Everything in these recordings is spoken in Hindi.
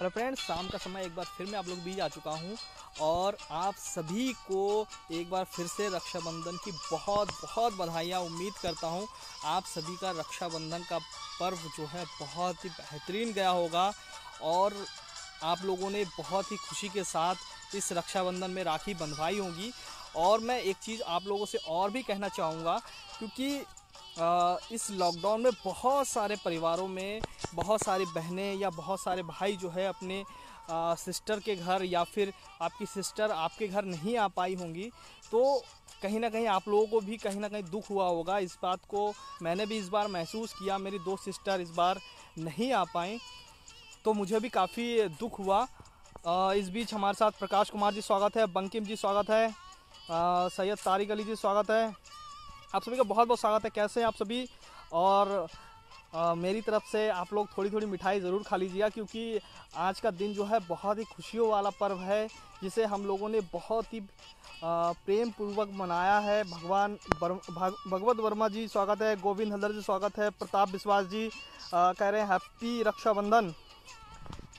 और फ्रेंड्स शाम का समय एक बार फिर मैं आप लोग बीच आ चुका हूँ और आप सभी को एक बार फिर से रक्षाबंधन की बहुत बहुत बधाइयाँ उम्मीद करता हूँ आप सभी का रक्षाबंधन का पर्व जो है बहुत ही बेहतरीन गया होगा और आप लोगों ने बहुत ही खुशी के साथ इस रक्षाबंधन में राखी बंधवाई होगी और मैं एक चीज़ आप लोगों से और भी कहना चाहूँगा क्योंकि इस लॉकडाउन में बहुत सारे परिवारों में बहुत सारी बहनें या बहुत सारे भाई जो है अपने सिस्टर के घर या फिर आपकी सिस्टर आपके घर नहीं आ पाई होंगी तो कहीं ना कहीं आप लोगों को भी कहीं ना कहीं दुख हुआ होगा इस बात को मैंने भी इस बार महसूस किया मेरी दो सिस्टर इस बार नहीं आ पाएँ तो मुझे भी काफ़ी दुख हुआ इस बीच हमारे साथ प्रकाश कुमार जी स्वागत है बंकिम जी स्वागत है सैयद तारिक अली जी स्वागत है आप सभी का बहुत बहुत स्वागत है कैसे हैं आप सभी और आ, मेरी तरफ से आप लोग थोड़ी थोड़ी मिठाई ज़रूर खा लीजिएगा क्योंकि आज का दिन जो है बहुत ही खुशियों वाला पर्व है जिसे हम लोगों ने बहुत ही प्रेम पूर्वक मनाया है भगवान भगवत वर्मा जी स्वागत है गोविंद हल्दर जी स्वागत है प्रताप विश्वास जी आ, कह रहे हैं happy Rakshabandhan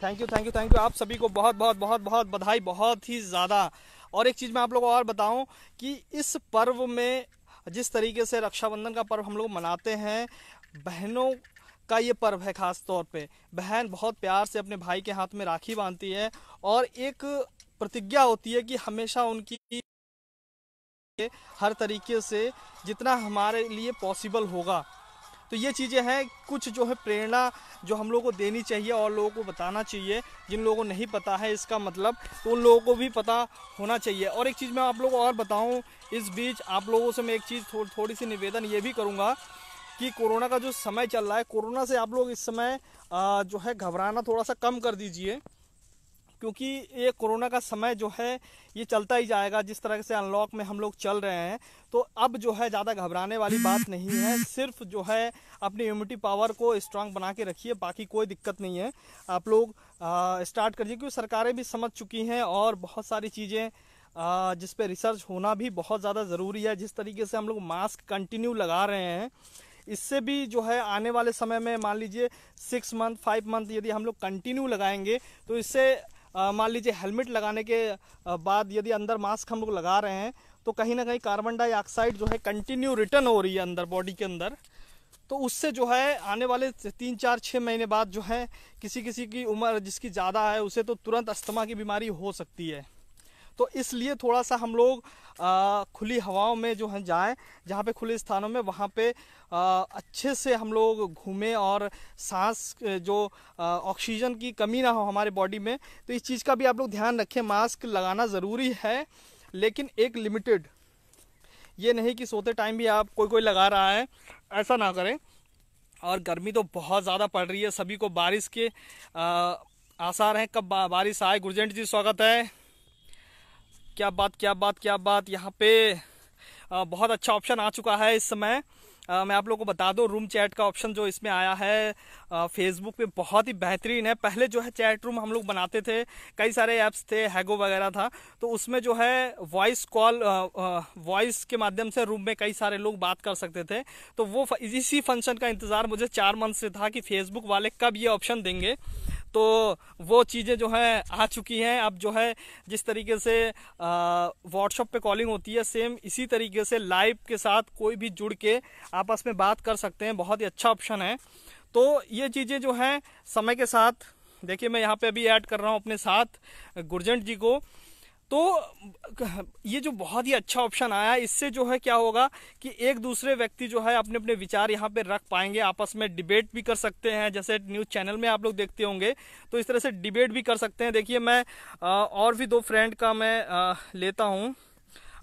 thank you thank you thank you आप सभी को बहुत बहुत बहुत बहुत बधाई बहुत ही ज़्यादा और एक चीज़ मैं आप लोगों को और बताऊं कि इस पर्व में जिस तरीके से रक्षाबंधन का पर्व हम लोग मनाते हैं बहनों का ये पर्व है ख़ास तौर पे बहन बहुत प्यार से अपने भाई के हाथ में राखी बांधती है और एक प्रतिज्ञा होती है कि हमेशा उनकी हर तरीके से जितना हमारे लिए पॉसिबल होगा तो ये चीज़ें हैं कुछ जो है प्रेरणा जो हम लोगों को देनी चाहिए और लोगों को बताना चाहिए जिन लोगों को नहीं पता है इसका मतलब तो उन लोगों को भी पता होना चाहिए और एक चीज़ मैं आप लोगों को और बताऊँ इस बीच आप लोगों से मैं एक चीज़ थो, थोड़ी सी निवेदन ये भी करूँगा कि कोरोना का जो समय चल रहा है कोरोना से आप लोग इस समय जो है घबराना थोड़ा सा कम कर दीजिए क्योंकि ये कोरोना का समय जो है ये चलता ही जाएगा जिस तरह से अनलॉक में हम लोग चल रहे हैं तो अब जो है ज़्यादा घबराने वाली बात नहीं है सिर्फ जो है अपनी इम्यूनिटी पावर को स्ट्रांग बना के रखिए बाकी कोई दिक्कत नहीं है आप लोग स्टार्ट करिए क्योंकि सरकारें भी समझ चुकी हैं और बहुत सारी चीज़ें जिस पे रिसर्च होना भी बहुत ज़्यादा ज़रूरी है जिस तरीके से हम लोग मास्क कंटिन्यू लगा रहे हैं इससे भी जो है आने वाले समय में मान लीजिए सिक्स मंथ फाइव मंथ यदि हम लोग कंटिन्यू लगाएंगे तो इससे मान लीजिए हेलमेट लगाने के बाद यदि अंदर मास्क हम लोग लगा रहे हैं तो कहीं ना कहीं कार्बन डाइऑक्साइड जो है कंटिन्यू रिटर्न हो रही है अंदर बॉडी के अंदर तो उससे जो है आने वाले तीन चार छः महीने बाद जो है किसी किसी की उम्र जिसकी ज़्यादा है उसे तो तुरंत अस्थमा की बीमारी हो सकती है तो इसलिए थोड़ा सा हम लोग आ, खुली हवाओं में जो हम जाएं जहाँ पे खुले स्थानों में वहाँ पे आ, अच्छे से हम लोग घूमें और सांस जो ऑक्सीजन की कमी ना हो हमारे बॉडी में तो इस चीज़ का भी आप लोग ध्यान रखें मास्क लगाना ज़रूरी है लेकिन एक लिमिटेड ये नहीं कि सोते टाइम भी आप कोई कोई लगा रहा है ऐसा ना करें और गर्मी तो बहुत ज़्यादा पड़ रही है सभी को बारिश के आ, आसार हैं कब बारिश आए गुरजेंट जी स्वागत है क्या बात क्या बात क्या बात यहाँ पे बहुत अच्छा ऑप्शन आ चुका है इस समय आ, मैं आप लोगों को बता दूं रूम चैट का ऑप्शन जो इसमें आया है फेसबुक पे बहुत ही बेहतरीन है पहले जो है चैट रूम हम लोग बनाते थे कई सारे ऐप्स थे हैगो वगैरह था तो उसमें जो है वॉइस कॉल वॉइस के माध्यम से रूम में कई सारे लोग बात कर सकते थे तो वो इसी फंक्शन का इंतज़ार मुझे चार मंथ से था कि फेसबुक वाले कब ये ऑप्शन देंगे तो वो चीज़ें जो हैं आ चुकी हैं अब जो है जिस तरीके से व्हाट्सअप पे कॉलिंग होती है सेम इसी तरीके से लाइव के साथ कोई भी जुड़ के आपस में बात कर सकते हैं बहुत ही अच्छा ऑप्शन है तो ये चीज़ें जो हैं समय के साथ देखिए मैं यहाँ पे अभी ऐड कर रहा हूँ अपने साथ गुरजेंट जी को तो ये जो बहुत ही अच्छा ऑप्शन आया इससे जो है क्या होगा कि एक दूसरे व्यक्ति जो है अपने अपने विचार यहाँ पे रख पाएंगे आपस में डिबेट भी कर सकते हैं जैसे न्यूज़ चैनल में आप लोग देखते होंगे तो इस तरह से डिबेट भी कर सकते हैं देखिए मैं और भी दो फ्रेंड का मैं लेता हूँ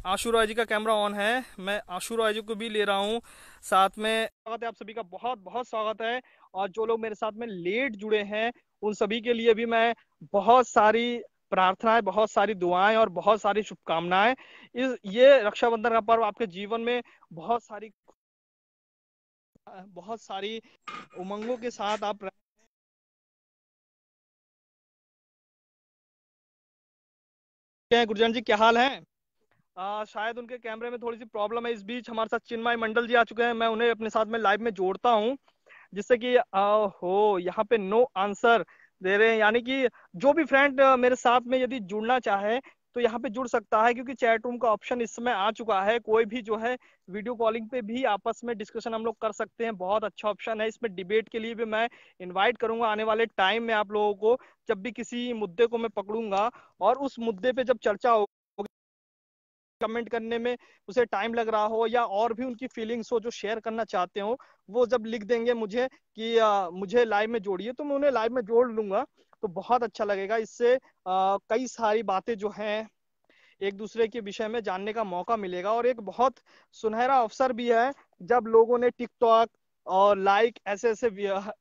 आशू राय जी का कैमरा ऑन है मैं आशू राय जी को भी ले रहा हूँ साथ में स्वागत है आप सभी का बहुत बहुत स्वागत है और जो लोग मेरे साथ में लेट जुड़े हैं उन सभी के लिए भी मैं बहुत सारी प्रार्थनाएं बहुत सारी दुआएं और बहुत सारी शुभकामनाएं इस ये रक्षाबंधन का पर्व आपके जीवन में बहुत सारी बहुत सारी उमंगों के साथ आप गुरजन जी क्या हाल है आ, शायद उनके कैमरे में थोड़ी सी प्रॉब्लम है इस बीच हमारे साथ चिन्मय मंडल जी आ चुके हैं मैं उन्हें अपने साथ में लाइव में जोड़ता हूँ जिससे कि आ, हो यहाँ पे नो आंसर दे रहे हैं यानी कि जो भी फ्रेंड मेरे साथ में यदि जुड़ना चाहे तो यहाँ पे जुड़ सकता है क्योंकि चैट रूम का ऑप्शन इस समय आ चुका है कोई भी जो है वीडियो कॉलिंग पे भी आपस में डिस्कशन हम लोग कर सकते हैं बहुत अच्छा ऑप्शन है इसमें डिबेट के लिए भी मैं इनवाइट करूंगा आने वाले टाइम में आप लोगों को जब भी किसी मुद्दे को मैं पकड़ूंगा और उस मुद्दे पे जब चर्चा हो कमेंट करने में उसे टाइम लग रहा हो या और भी उनकी फीलिंग्स हो जो शेयर करना चाहते हो वो जब लिख देंगे मुझे कि आ, मुझे लाइव में जोड़िए तो मैं उन्हें लाइव में जोड़ लूंगा तो बहुत अच्छा लगेगा इससे आ, कई सारी बातें जो हैं एक दूसरे के विषय में जानने का मौका मिलेगा और एक बहुत सुनहरा अवसर भी है जब लोगों ने टिकटॉक और लाइक ऐसे ऐसे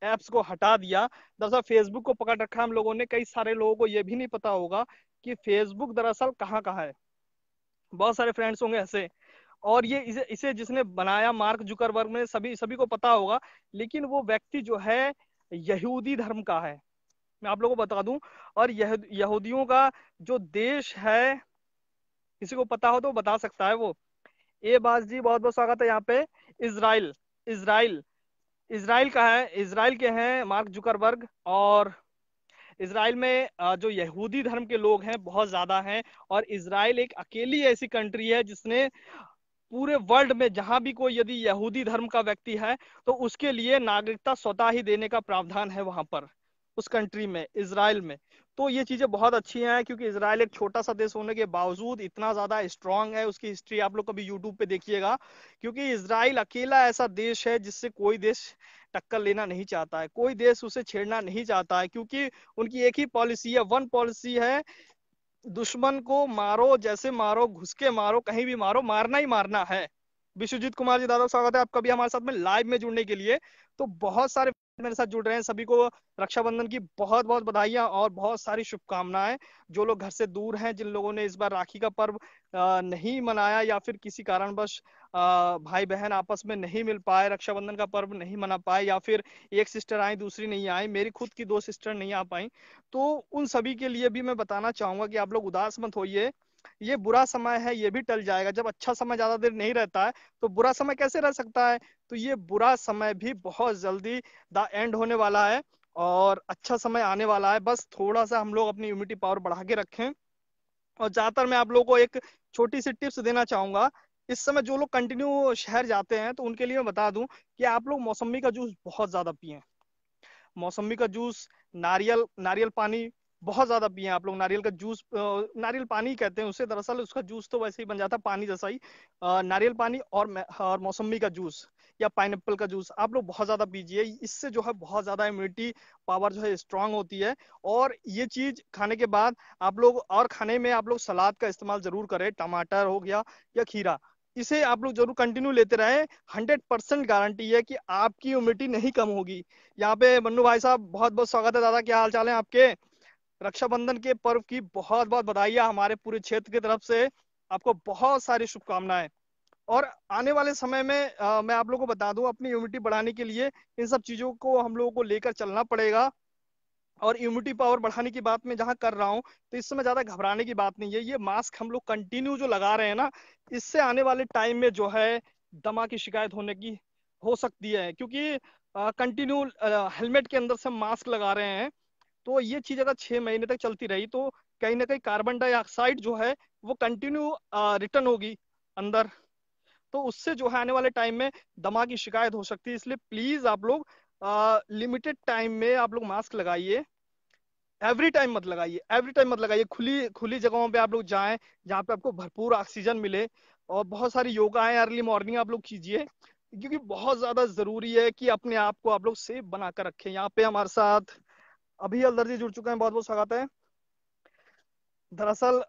ऐप्स को हटा दिया दरअसल फेसबुक को पकड़ रखा हम लोगों ने कई सारे लोगों को ये भी नहीं पता होगा कि फेसबुक दरअसल कहाँ कहाँ है बहुत सारे फ्रेंड्स होंगे ऐसे और ये इसे इसे जिसने बनाया मार्क जुकरबर्ग में सभी सभी को पता होगा लेकिन वो व्यक्ति जो है यहूदी धर्म का है मैं आप लोगों को बता दूं और यह, यहूदियों का जो देश है किसी को पता हो तो बता सकता है वो ए बास जी बहुत बहुत स्वागत है यहाँ पे इसराइल इसराइल इसराइल का है इसराइल के हैं मार्क जुकरबर्ग और इसराइल में जो यहूदी धर्म के लोग हैं बहुत ज्यादा हैं और इसराइल एक अकेली ऐसी कंट्री है जिसने पूरे वर्ल्ड में जहां भी कोई यदि यहूदी धर्म का व्यक्ति है तो उसके लिए नागरिकता स्वतः ही देने का प्रावधान है वहां पर उस कंट्री में इसराइल में तो ये चीजें बहुत अच्छी हैं क्योंकि इसराइल एक छोटा सा देश होने के बावजूद इतना ज्यादा स्ट्रांग है उसकी हिस्ट्री आप लोग कभी यूट्यूब पे देखिएगा क्योंकि इसराइल अकेला ऐसा देश है जिससे कोई देश टक्कर लेना नहीं चाहता है कोई देश उसे छेड़ना नहीं चाहता है क्योंकि उनकी एक ही पॉलिसी है वन पॉलिसी है दुश्मन को मारो जैसे मारो घुस के मारो कहीं भी मारो मारना ही मारना है विश्वजीत कुमार जी दादा स्वागत है आपका भी हमारे साथ में लाइव में जुड़ने के लिए तो बहुत सारे मेरे साथ जुड़ रहे हैं सभी को रक्षाबंधन की बहुत बहुत बधाइयां और बहुत सारी शुभकामनाएं जो लोग घर से दूर हैं जिन लोगों ने इस बार राखी का पर्व नहीं मनाया या फिर किसी कारणवश भाई बहन आपस में नहीं मिल पाए रक्षाबंधन का पर्व नहीं मना पाए या फिर एक सिस्टर आई दूसरी नहीं आई मेरी खुद की दो सिस्टर नहीं आ पाई तो उन सभी के लिए भी मैं बताना चाहूंगा कि आप लोग उदास मत होइए ये बुरा समय है ये भी टल जाएगा जब अच्छा समय ज्यादा देर नहीं रहता है तो बुरा समय कैसे रह सकता है तो ये बुरा समय भी बहुत जल्दी द एंड होने वाला है और अच्छा समय आने वाला है बस थोड़ा सा हम लोग अपनी इम्यूनिटी पावर बढ़ा के रखें और ज्यादातर मैं आप लोगों को एक छोटी सी टिप्स देना चाहूंगा इस समय जो लोग कंटिन्यू शहर जाते हैं तो उनके लिए मैं बता दूं कि आप लोग मौसमी का जूस बहुत ज्यादा पिए मौसमी का जूस नारियल नारियल पानी बहुत ज्यादा पिए आप लोग नारियल का जूस नारियल पानी कहते हैं उसे दरअसल उसका जूस तो वैसे ही बन जाता पानी जैसा ही नारियल पानी और और मौसमी का जूस या पाइन का जूस आप लोग बहुत ज्यादा पीजिए इससे जो है बहुत ज्यादा इम्यूनिटी पावर जो है स्ट्रांग होती है और ये चीज खाने के बाद आप लोग और खाने में आप लोग सलाद का इस्तेमाल जरूर करें टमाटर हो गया या खीरा इसे आप लोग जरूर कंटिन्यू लेते रहे हंड्रेड परसेंट गारंटी है कि आपकी इम्यूनिटी नहीं कम होगी यहाँ पे मन्नू भाई साहब बहुत बहुत स्वागत है दादा क्या हाल चाल है आपके रक्षाबंधन के पर्व की बहुत बहुत बधाई हमारे पूरे क्षेत्र की तरफ से आपको बहुत सारी शुभकामनाएं और आने वाले समय में आ, मैं आप लोगों को बता दूं अपनी इम्यूनिटी बढ़ाने के लिए इन सब चीजों को हम लोगों को लेकर चलना पड़ेगा और इम्यूनिटी पावर बढ़ाने की बात मैं जहाँ कर रहा हूँ तो समय ज्यादा घबराने की बात नहीं है ये मास्क हम लोग कंटिन्यू जो लगा रहे हैं ना इससे आने वाले टाइम में जो है दमा की शिकायत होने की हो सकती है क्योंकि कंटिन्यू हेलमेट के अंदर से मास्क लगा रहे हैं तो ये चीज अगर छह महीने तक चलती रही तो कहीं ना कहीं कार्बन डाइऑक्साइड जो है वो कंटिन्यू रिटर्न होगी अंदर तो उससे जो है आने वाले टाइम में दमा की शिकायत हो सकती है इसलिए प्लीज आप लोग लिमिटेड टाइम में आप लोग मास्क लगाइए एवरी टाइम मत लगाइए एवरी टाइम मत लगाइए खुली खुली जगहों पे आप लोग जाए जहाँ पे आपको भरपूर ऑक्सीजन मिले और बहुत सारी योगाए अर्ली मॉर्निंग आप लोग कीजिए क्योंकि बहुत ज्यादा जरूरी है कि अपने आप को आप लोग सेफ बनाकर रखें यहाँ पे हमारे साथ अभी अलदर जी जुड़ चुके हैं बहुत बहुत स्वागत है दरअसल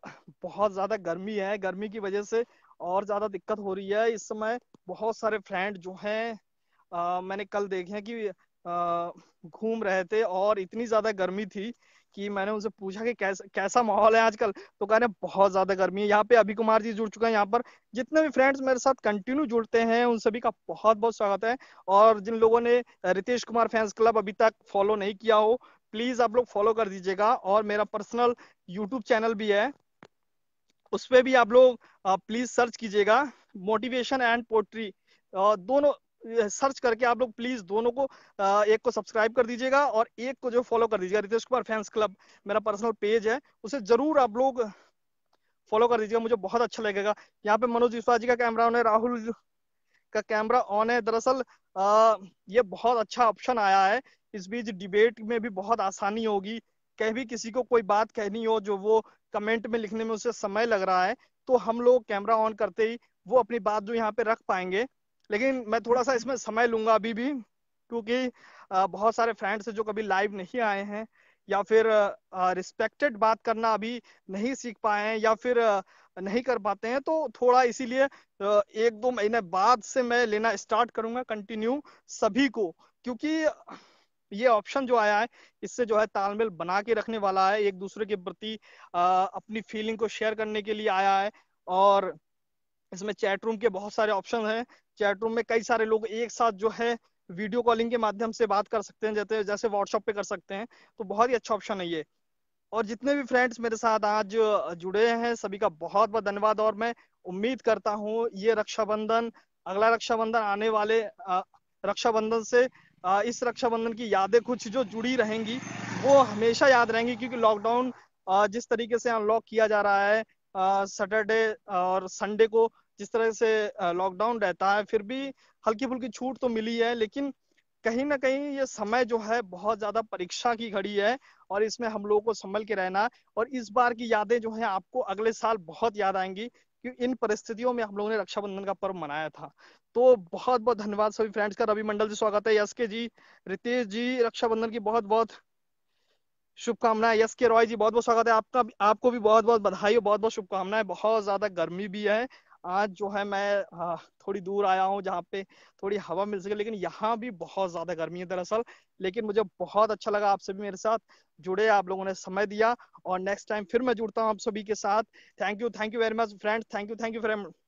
बहुत ज्यादा गर्मी है गर्मी की वजह से और ज्यादा दिक्कत हो रही है इस समय बहुत सारे फ्रेंड जो हैं मैंने कल देखे हैं कि घूम रहे थे और इतनी ज्यादा गर्मी थी कि मैंने उनसे पूछा कि कैसा कैसा माहौल है आजकल तो कह रहे बहुत ज्यादा गर्मी है यहाँ पे अभी कुमार जी जुड़ चुके हैं यहाँ पर जितने भी फ्रेंड्स मेरे साथ कंटिन्यू जुड़ते हैं उन सभी का बहुत बहुत स्वागत है और जिन लोगों ने रितेश कुमार फैंस क्लब अभी तक फॉलो नहीं किया हो प्लीज आप लोग फॉलो कर दीजिएगा और मेरा पर्सनल यूट्यूब चैनल भी है उस पर भी आप लोग प्लीज सर्च कीजिएगा मोटिवेशन एंड पोट्री दोनों सर्च करके आप लोग प्लीज दोनों को एक को सब्सक्राइब कर दीजिएगा और एक को जो फॉलो कर दीजिएगा रितेश कुमार फैंस क्लब मेरा पर्सनल पेज है उसे जरूर आप लोग फॉलो कर दीजिएगा मुझे बहुत अच्छा लगेगा यहाँ पे मनोज विश्वास जी का कैमरा उन्हें राहुल का कैमरा ऑन है दरअसल ये बहुत अच्छा ऑप्शन आया है इस बीच डिबेट में भी बहुत आसानी होगी कह भी किसी को कोई बात कहनी हो जो वो कमेंट में लिखने में उसे समय लग रहा है तो हम लोग कैमरा ऑन करते ही वो अपनी बात जो यहाँ पे रख पाएंगे लेकिन मैं थोड़ा सा इसमें समय लूंगा अभी भी क्योंकि बहुत सारे फ्रेंड्स हैं जो कभी लाइव नहीं आए हैं या फिर रिस्पेक्टेड बात करना अभी नहीं सीख पाए हैं या फिर नहीं कर पाते हैं तो थोड़ा इसीलिए एक दो महीने बाद से मैं लेना स्टार्ट करूंगा कंटिन्यू सभी को क्योंकि ये ऑप्शन जो आया है इससे जो है तालमेल बना के रखने वाला है एक दूसरे के प्रति अपनी फीलिंग को शेयर करने के लिए आया है और इसमें चैट रूम के बहुत सारे ऑप्शन हैं चैट रूम में कई सारे लोग एक साथ जो है वीडियो कॉलिंग के माध्यम से बात कर सकते हैं जैसे जैसे व्हाट्सअप पे कर सकते हैं तो बहुत ही अच्छा ऑप्शन है ये और जितने भी फ्रेंड्स मेरे साथ आज जुड़े हैं सभी का बहुत बहुत धन्यवाद और मैं उम्मीद करता हूँ ये रक्षाबंधन अगला रक्षाबंधन आने वाले रक्षाबंधन से इस रक्षाबंधन की यादें कुछ जो जुड़ी रहेंगी वो हमेशा याद रहेंगी क्योंकि लॉकडाउन जिस तरीके से अनलॉक किया जा रहा है सैटरडे और संडे को जिस तरह से लॉकडाउन रहता है फिर भी हल्की फुल्की छूट तो मिली है लेकिन कहीं ना कहीं ये समय जो है बहुत ज्यादा परीक्षा की घड़ी है और इसमें हम लोगों को संभल के रहना और इस बार की यादें जो है आपको अगले साल बहुत याद आएंगी कि इन परिस्थितियों में हम लोगों ने रक्षाबंधन का पर्व मनाया था तो बहुत बहुत धन्यवाद सभी फ्रेंड्स का रवि मंडल जी स्वागत है यस के जी रितेश जी रक्षाबंधन की बहुत बहुत शुभकामनाएं यस के रॉय जी बहुत बहुत स्वागत है आपका आपको भी बहुत बहुत बधाई और बहुत बहुत शुभकामनाएं बहुत ज्यादा गर्मी भी है आज जो है मैं हाँ, थोड़ी दूर आया हूँ जहाँ पे थोड़ी हवा मिल सके लेकिन यहाँ भी बहुत ज्यादा गर्मी है दरअसल लेकिन मुझे बहुत अच्छा लगा आप सभी मेरे साथ जुड़े आप लोगों ने समय दिया और नेक्स्ट टाइम फिर मैं जुड़ता हूँ आप सभी के साथ thank you thank you very much friends thank you thank you friend